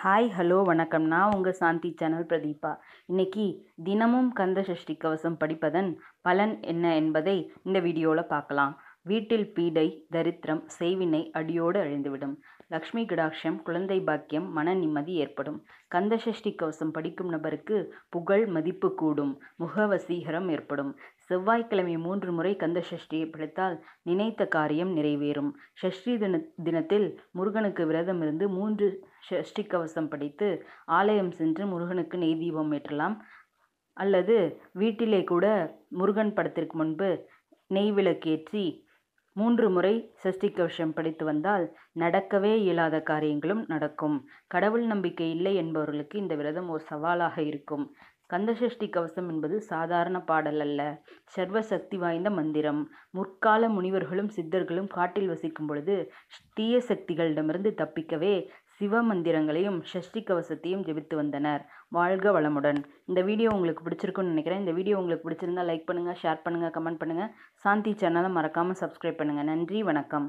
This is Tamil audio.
ஹாய் ஹலோ வணக்கம் நான் உங்கள் சாந்தி சேனல் பிரதீபா இன்னைக்கு தினமும் கந்த சஷ்டி கவசம் படிப்பதன் பலன் என்ன என்பதை இந்த வீடியோவில் பார்க்கலாம் வீட்டில் பீடை தரித்திரம் செய்வினை அடியோடு அழிந்துவிடும் லக்ஷ்மி கடாட்சம் குழந்தை பாக்கியம் மன நிம்மதி ஏற்படும் கந்தசஷ்டி கவசம் படிக்கும் நபருக்கு புகழ் மதிப்பு கூடும் முகவசீகரம் ஏற்படும் செவ்வாய்க்கிழமை மூன்று முறை கந்தசஷ்டியை படித்தால் நினைத்த காரியம் நிறைவேறும் ஷஷ்டி தின தினத்தில் முருகனுக்கு விரதம் இருந்து மூன்று ஷஷ்டி கவசம் படித்து ஆலயம் சென்று முருகனுக்கு நெய் தீபம் ஏற்றலாம் அல்லது வீட்டிலே கூட முருகன் படத்திற்கு முன்பு நெய் மூன்று முறை சஷ்டி கவசம் படித்து வந்தால் நடக்கவே இயலாத காரியங்களும் நடக்கும் கடவுள் நம்பிக்கை இல்லை என்பவர்களுக்கு இந்த விரதம் ஒரு சவாலாக இருக்கும் கந்தசஷ்டி கவசம் என்பது சாதாரண பாடல் அல்ல சர்வ சக்தி வாய்ந்த மந்திரம் முற்கால முனிவர்களும் சித்தர்களும் காட்டில் வசிக்கும் பொழுது தீய சக்திகளிடமிருந்து தப்பிக்கவே சிவ மந்திரங்களையும் ஷஷ்டி கவசத்தையும் ஜெபித்து வந்தனர் வாழ்க வளமுடன் இந்த வீடியோ உங்களுக்கு பிடிச்சிருக்குன்னு நினைக்கிறேன் இந்த வீடியோ உங்களுக்கு பிடிச்சிருந்தா லைக் பண்ணுங்கள் ஷேர் பண்ணுங்கள் கமெண்ட் பண்ணுங்கள் சாந்தி சேனலை மறக்காமல் சப்ஸ்கிரைப் பண்ணுங்கள் நன்றி வணக்கம்